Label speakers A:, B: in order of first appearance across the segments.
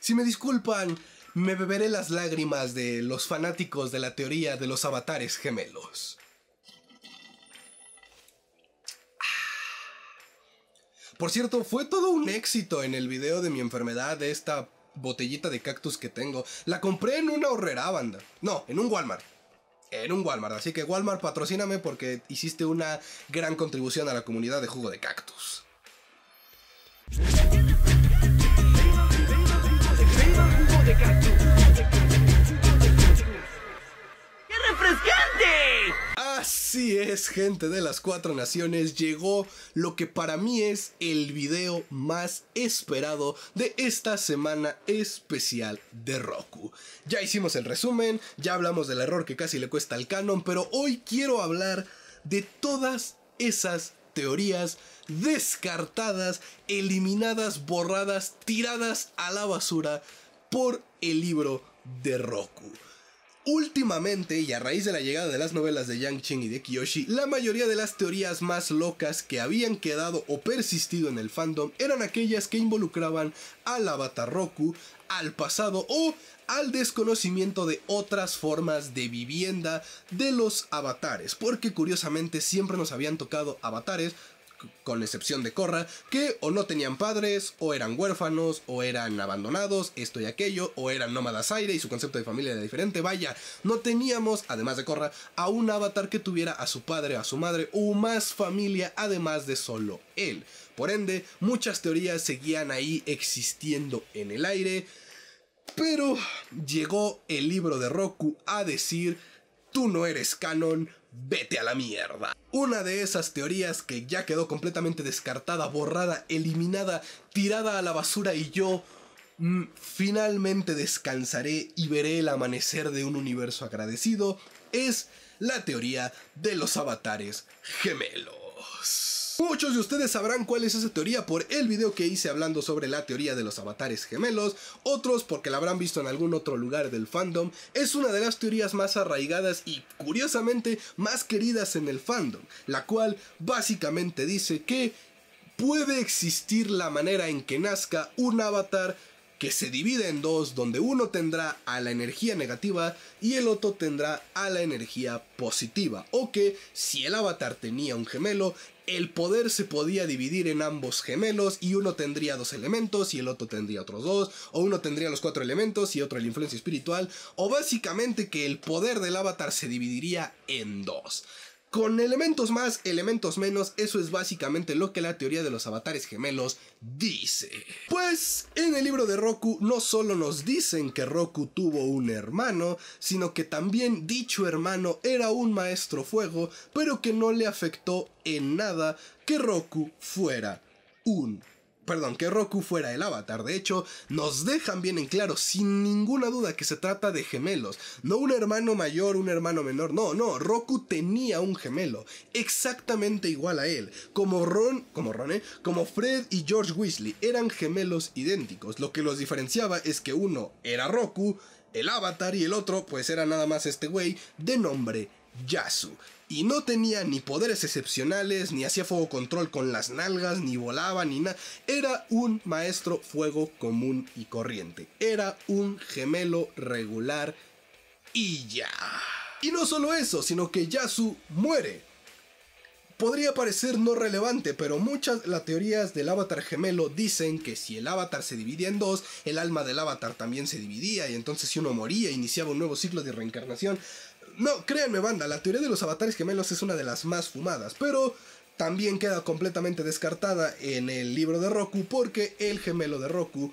A: Si me disculpan, me beberé las lágrimas de los fanáticos de la teoría de los avatares gemelos. Ah. Por cierto, fue todo un éxito en el video de mi enfermedad de esta botellita de cactus que tengo. La compré en una horrera banda. No, en un Walmart. En un Walmart. Así que Walmart, patrocíname porque hiciste una gran contribución a la comunidad de jugo de cactus. ¡Qué refrescante! Así es, gente de las cuatro naciones, llegó lo que para mí es el video más esperado de esta semana especial de Roku. Ya hicimos el resumen, ya hablamos del error que casi le cuesta al canon, pero hoy quiero hablar de todas esas teorías descartadas, eliminadas, borradas, tiradas a la basura por el libro de Roku. Últimamente, y a raíz de la llegada de las novelas de Yang y de Kiyoshi, la mayoría de las teorías más locas que habían quedado o persistido en el fandom eran aquellas que involucraban al avatar Roku, al pasado o al desconocimiento de otras formas de vivienda de los avatares, porque curiosamente siempre nos habían tocado avatares con la excepción de Corra, que o no tenían padres, o eran huérfanos, o eran abandonados, esto y aquello, o eran nómadas aire y su concepto de familia era diferente. Vaya, no teníamos, además de Corra, a un avatar que tuviera a su padre, a su madre, o más familia, además de solo él. Por ende, muchas teorías seguían ahí existiendo en el aire. Pero llegó el libro de Roku a decir, tú no eres canon, vete a la mierda. Una de esas teorías que ya quedó completamente descartada, borrada, eliminada, tirada a la basura y yo mm, finalmente descansaré y veré el amanecer de un universo agradecido es la teoría de los avatares gemelos. Muchos de ustedes sabrán cuál es esa teoría por el video que hice hablando sobre la teoría de los avatares gemelos, otros porque la habrán visto en algún otro lugar del fandom, es una de las teorías más arraigadas y curiosamente más queridas en el fandom, la cual básicamente dice que puede existir la manera en que nazca un avatar que se divide en dos, donde uno tendrá a la energía negativa y el otro tendrá a la energía positiva. O que si el avatar tenía un gemelo, el poder se podía dividir en ambos gemelos y uno tendría dos elementos y el otro tendría otros dos, o uno tendría los cuatro elementos y otro la influencia espiritual, o básicamente que el poder del avatar se dividiría en dos. Con elementos más, elementos menos, eso es básicamente lo que la teoría de los avatares gemelos dice. Pues en el libro de Roku no solo nos dicen que Roku tuvo un hermano, sino que también dicho hermano era un maestro fuego, pero que no le afectó en nada que Roku fuera un perdón, que Roku fuera el avatar. De hecho, nos dejan bien en claro, sin ninguna duda, que se trata de gemelos. No un hermano mayor, un hermano menor. No, no, Roku tenía un gemelo, exactamente igual a él. Como Ron, como Ron, eh, como Fred y George Weasley eran gemelos idénticos. Lo que los diferenciaba es que uno era Roku, el avatar, y el otro, pues era nada más este güey de nombre Yasu, y no tenía ni poderes excepcionales, ni hacía fuego control con las nalgas, ni volaba, ni nada. Era un maestro fuego común y corriente. Era un gemelo regular y ya. Y no solo eso, sino que Yasu muere. Podría parecer no relevante, pero muchas las teorías del avatar gemelo dicen que si el avatar se dividía en dos, el alma del avatar también se dividía y entonces si uno moría iniciaba un nuevo ciclo de reencarnación. No, créanme, banda, la teoría de los avatares gemelos es una de las más fumadas, pero también queda completamente descartada en el libro de Roku porque el gemelo de Roku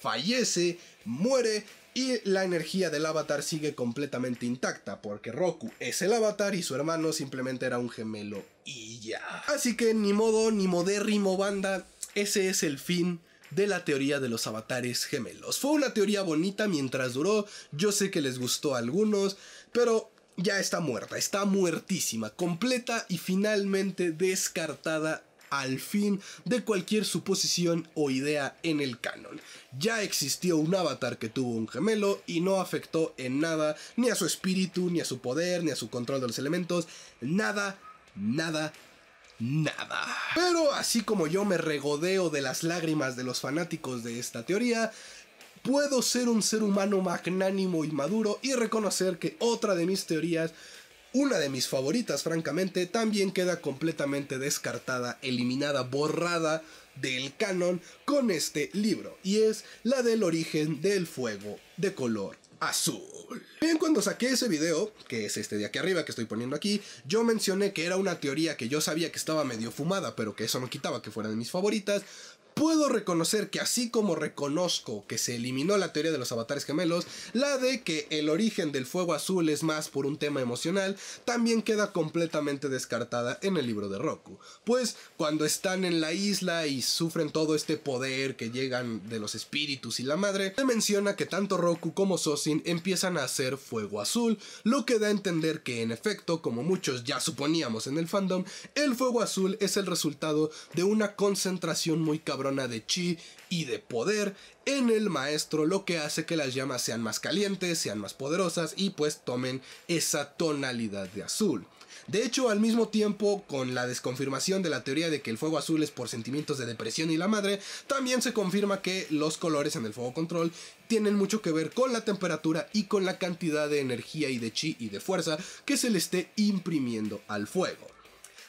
A: fallece, muere y la energía del avatar sigue completamente intacta porque Roku es el avatar y su hermano simplemente era un gemelo y ya. Así que ni modo, ni modérrimo banda, ese es el fin de la teoría de los avatares gemelos. Fue una teoría bonita mientras duró, yo sé que les gustó a algunos, pero ya está muerta, está muertísima, completa y finalmente descartada al fin de cualquier suposición o idea en el canon. Ya existió un avatar que tuvo un gemelo y no afectó en nada ni a su espíritu, ni a su poder, ni a su control de los elementos, nada, nada, nada. Pero así como yo me regodeo de las lágrimas de los fanáticos de esta teoría, puedo ser un ser humano magnánimo y maduro y reconocer que otra de mis teorías, una de mis favoritas francamente, también queda completamente descartada, eliminada, borrada del canon con este libro, y es la del origen del fuego de color azul. Bien, cuando saqué ese video, que es este de aquí arriba que estoy poniendo aquí, yo mencioné que era una teoría que yo sabía que estaba medio fumada, pero que eso no quitaba que fuera de mis favoritas, puedo reconocer que así como reconozco que se eliminó la teoría de los avatares gemelos, la de que el origen del fuego azul es más por un tema emocional, también queda completamente descartada en el libro de Roku. Pues cuando están en la isla y sufren todo este poder que llegan de los espíritus y la madre, se menciona que tanto Roku como Sosin empiezan a hacer fuego azul, lo que da a entender que en efecto, como muchos ya suponíamos en el fandom, el fuego azul es el resultado de una concentración muy cabrón de chi y de poder en el maestro, lo que hace que las llamas sean más calientes, sean más poderosas y pues tomen esa tonalidad de azul. De hecho, al mismo tiempo, con la desconfirmación de la teoría de que el fuego azul es por sentimientos de depresión y la madre, también se confirma que los colores en el fuego control tienen mucho que ver con la temperatura y con la cantidad de energía y de chi y de fuerza que se le esté imprimiendo al fuego.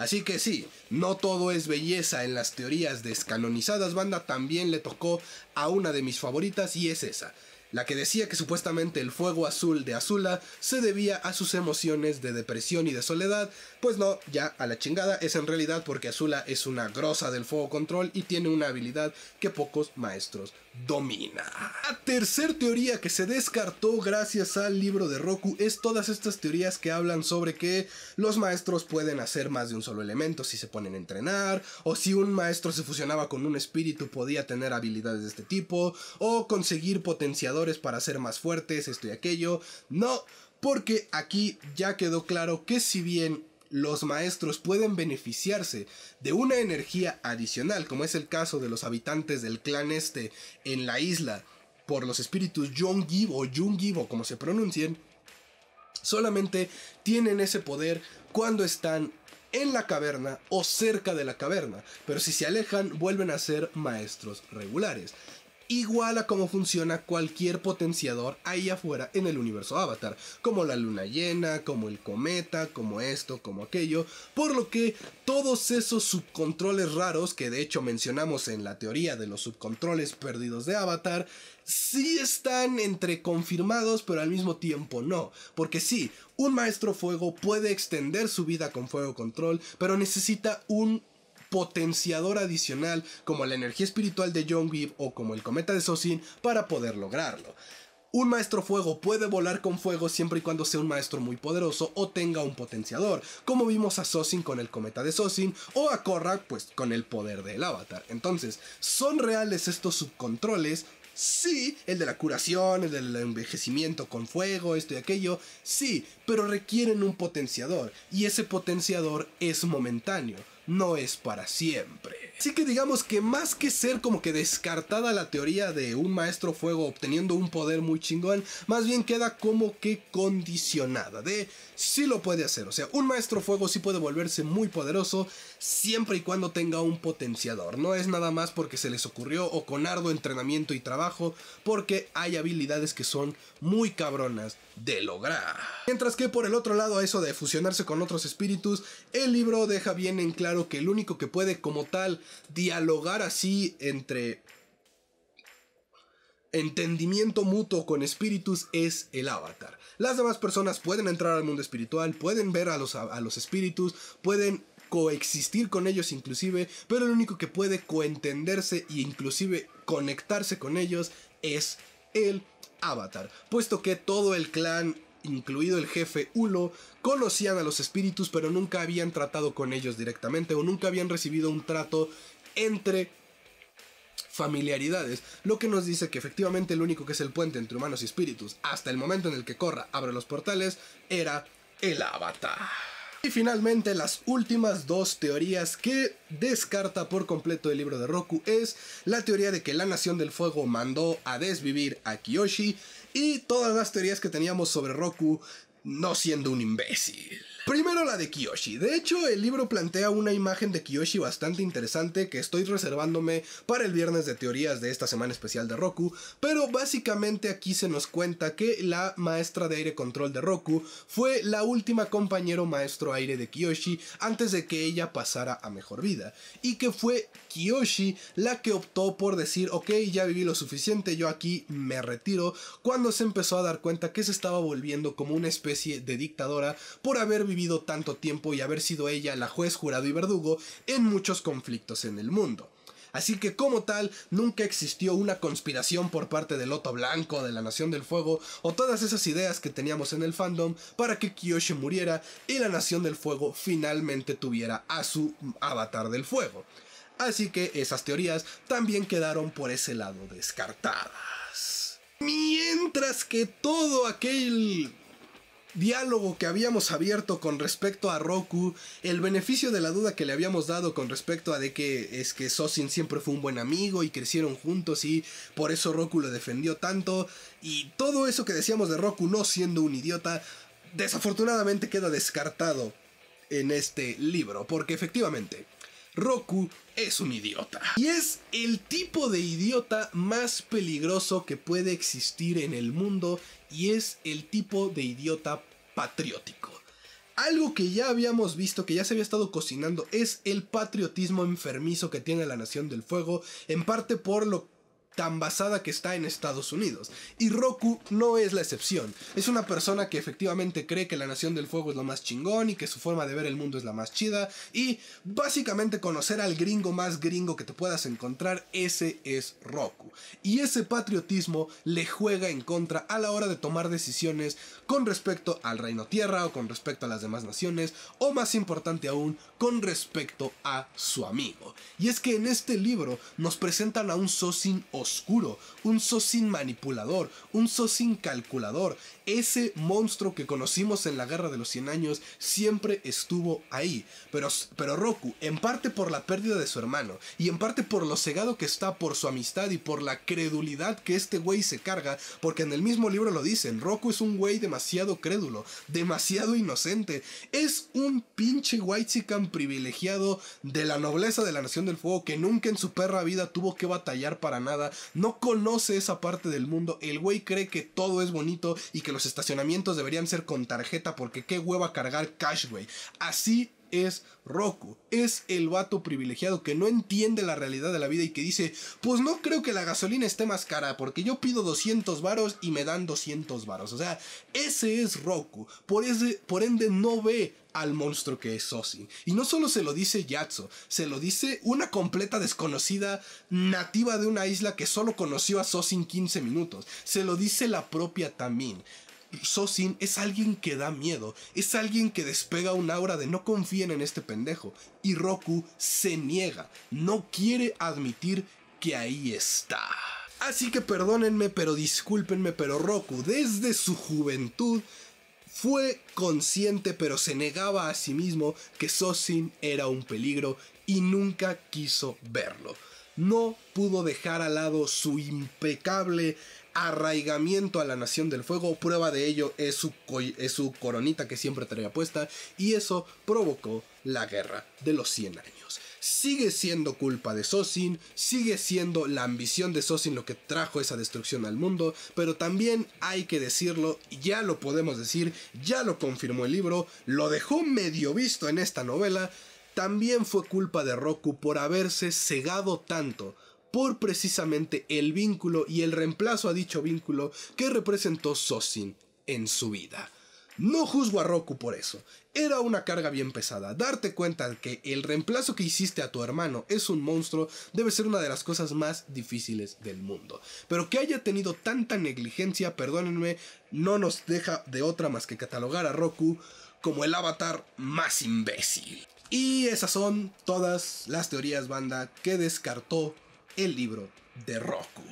A: Así que sí, no todo es belleza en las teorías descanonizadas, banda también le tocó a una de mis favoritas y es esa la que decía que supuestamente el fuego azul de Azula se debía a sus emociones de depresión y de soledad, pues no, ya a la chingada, es en realidad porque Azula es una grosa del fuego control y tiene una habilidad que pocos maestros domina. La tercer teoría que se descartó gracias al libro de Roku es todas estas teorías que hablan sobre que los maestros pueden hacer más de un solo elemento si se ponen a entrenar, o si un maestro se fusionaba con un espíritu podía tener habilidades de este tipo, o conseguir potenciadores para ser más fuertes, esto y aquello. No, porque aquí ya quedó claro que si bien los maestros pueden beneficiarse de una energía adicional, como es el caso de los habitantes del clan este en la isla, por los espíritus Yonggi o o como se pronuncien, solamente tienen ese poder cuando están en la caverna o cerca de la caverna, pero si se alejan vuelven a ser maestros regulares igual a cómo funciona cualquier potenciador ahí afuera en el universo Avatar, como la luna llena, como el cometa, como esto, como aquello, por lo que todos esos subcontroles raros que de hecho mencionamos en la teoría de los subcontroles perdidos de Avatar, sí están entre confirmados, pero al mismo tiempo no. Porque sí, un maestro fuego puede extender su vida con fuego control, pero necesita un potenciador adicional como la energía espiritual de Gibb o como el cometa de Sosin para poder lograrlo. Un maestro fuego puede volar con fuego siempre y cuando sea un maestro muy poderoso o tenga un potenciador, como vimos a Sosin con el cometa de Sosin o a Korra pues con el poder del avatar. Entonces, ¿son reales estos subcontroles? Sí, el de la curación, el del envejecimiento con fuego, esto y aquello, sí, pero requieren un potenciador y ese potenciador es momentáneo no es para siempre. Así que digamos que más que ser como que descartada la teoría de un maestro fuego obteniendo un poder muy chingón, más bien queda como que condicionada de si lo puede hacer. O sea, un maestro fuego sí puede volverse muy poderoso siempre y cuando tenga un potenciador. No es nada más porque se les ocurrió o con arduo entrenamiento y trabajo, porque hay habilidades que son muy cabronas de lograr. Mientras que por el otro lado, eso de fusionarse con otros espíritus, el libro deja bien en claro que el único que puede como tal dialogar así entre entendimiento mutuo con espíritus es el avatar. Las demás personas pueden entrar al mundo espiritual, pueden ver a los, a los espíritus, pueden coexistir con ellos inclusive, pero el único que puede coentenderse e inclusive conectarse con ellos es el avatar. Puesto que todo el clan incluido el jefe Ulo, conocían a los espíritus pero nunca habían tratado con ellos directamente o nunca habían recibido un trato entre familiaridades, lo que nos dice que efectivamente el único que es el puente entre humanos y espíritus, hasta el momento en el que corra, abre los portales, era el avatar. Y finalmente las últimas dos teorías que descarta por completo el libro de Roku es la teoría de que la Nación del Fuego mandó a desvivir a Kiyoshi y todas las teorías que teníamos sobre Roku no siendo un imbécil. Primero la de Kiyoshi. De hecho, el libro plantea una imagen de Kiyoshi bastante interesante que estoy reservándome para el viernes de teorías de esta semana especial de Roku, pero básicamente aquí se nos cuenta que la maestra de aire control de Roku fue la última compañero maestro aire de Kiyoshi antes de que ella pasara a mejor vida, y que fue Kiyoshi la que optó por decir, ok, ya viví lo suficiente, yo aquí me retiro, cuando se empezó a dar cuenta que se estaba volviendo como una especie de dictadora por haber vivido tanto tiempo y haber sido ella la juez, jurado y verdugo en muchos conflictos en el mundo. Así que como tal, nunca existió una conspiración por parte del Loto Blanco, de la Nación del Fuego, o todas esas ideas que teníamos en el fandom para que Kyoshi muriera y la Nación del Fuego finalmente tuviera a su avatar del fuego. Así que esas teorías también quedaron por ese lado descartadas. Mientras que todo aquel diálogo que habíamos abierto con respecto a Roku, el beneficio de la duda que le habíamos dado con respecto a de que es que Sosin siempre fue un buen amigo y crecieron juntos y por eso Roku lo defendió tanto y todo eso que decíamos de Roku no siendo un idiota, desafortunadamente queda descartado en este libro, porque efectivamente Roku es un idiota. Y es el tipo de idiota más peligroso que puede existir en el mundo y es el tipo de idiota patriótico. Algo que ya habíamos visto, que ya se había estado cocinando, es el patriotismo enfermizo que tiene la Nación del Fuego, en parte por lo tan basada que está en Estados Unidos. Y Roku no es la excepción. Es una persona que efectivamente cree que la Nación del Fuego es lo más chingón y que su forma de ver el mundo es la más chida. Y básicamente conocer al gringo más gringo que te puedas encontrar, ese es Roku. Y ese patriotismo le juega en contra a la hora de tomar decisiones con respecto al Reino Tierra o con respecto a las demás naciones o más importante aún, con respecto a su amigo. Y es que en este libro nos presentan a un Sosin o oscuro, un Sosin manipulador, un Sosin calculador. Ese monstruo que conocimos en la Guerra de los 100 Años siempre estuvo ahí. Pero, pero Roku, en parte por la pérdida de su hermano, y en parte por lo cegado que está por su amistad y por la credulidad que este güey se carga, porque en el mismo libro lo dicen, Roku es un güey demasiado crédulo, demasiado inocente. Es un pinche Whitezican privilegiado de la nobleza de la Nación del Fuego que nunca en su perra vida tuvo que batallar para nada no conoce esa parte del mundo, el güey cree que todo es bonito y que los estacionamientos deberían ser con tarjeta porque qué hueva cargar cash, güey. Así es Roku. Es el vato privilegiado que no entiende la realidad de la vida y que dice, pues no creo que la gasolina esté más cara porque yo pido 200 varos y me dan 200 varos. O sea, ese es Roku. Por, ese, por ende no ve al monstruo que es Sosin. Y no solo se lo dice Yatso, se lo dice una completa desconocida nativa de una isla que solo conoció a Sosin 15 minutos. Se lo dice la propia Tamin. Sosin es alguien que da miedo, es alguien que despega un aura de no confíen en este pendejo. Y Roku se niega, no quiere admitir que ahí está. Así que perdónenme, pero discúlpenme, pero Roku desde su juventud fue consciente pero se negaba a sí mismo que Sosin era un peligro y nunca quiso verlo. No pudo dejar al lado su impecable arraigamiento a la Nación del Fuego, prueba de ello es su, es su coronita que siempre traía puesta, y eso provocó la guerra de los 100 años. Sigue siendo culpa de Sosin, sigue siendo la ambición de Sosin lo que trajo esa destrucción al mundo, pero también hay que decirlo, ya lo podemos decir, ya lo confirmó el libro, lo dejó medio visto en esta novela, también fue culpa de Roku por haberse cegado tanto por precisamente el vínculo y el reemplazo a dicho vínculo que representó Sosin en su vida. No juzgo a Roku por eso. Era una carga bien pesada. Darte cuenta de que el reemplazo que hiciste a tu hermano es un monstruo debe ser una de las cosas más difíciles del mundo. Pero que haya tenido tanta negligencia, perdónenme, no nos deja de otra más que catalogar a Roku como el avatar más imbécil. Y esas son todas las teorías banda que descartó el libro de Roku.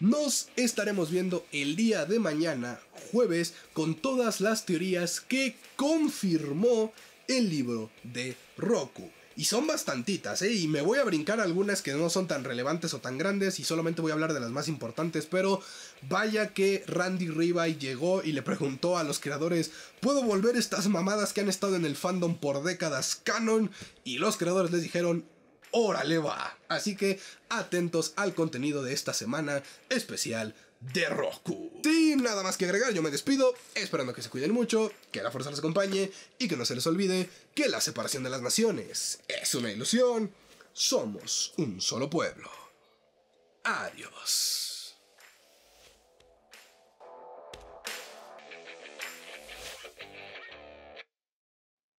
A: Nos estaremos viendo el día de mañana, jueves, con todas las teorías que confirmó el libro de Roku. Y son bastantitas, ¿eh? Y me voy a brincar algunas que no son tan relevantes o tan grandes y solamente voy a hablar de las más importantes, pero vaya que Randy Riva llegó y le preguntó a los creadores, ¿puedo volver estas mamadas que han estado en el fandom por décadas canon? Y los creadores les dijeron, órale va. Así que atentos al contenido de esta semana especial de Roku. Sí, nada más que agregar, yo me despido, esperando que se cuiden mucho, que la fuerza les acompañe y que no se les olvide que la separación de las naciones es una ilusión. Somos un solo pueblo. Adiós.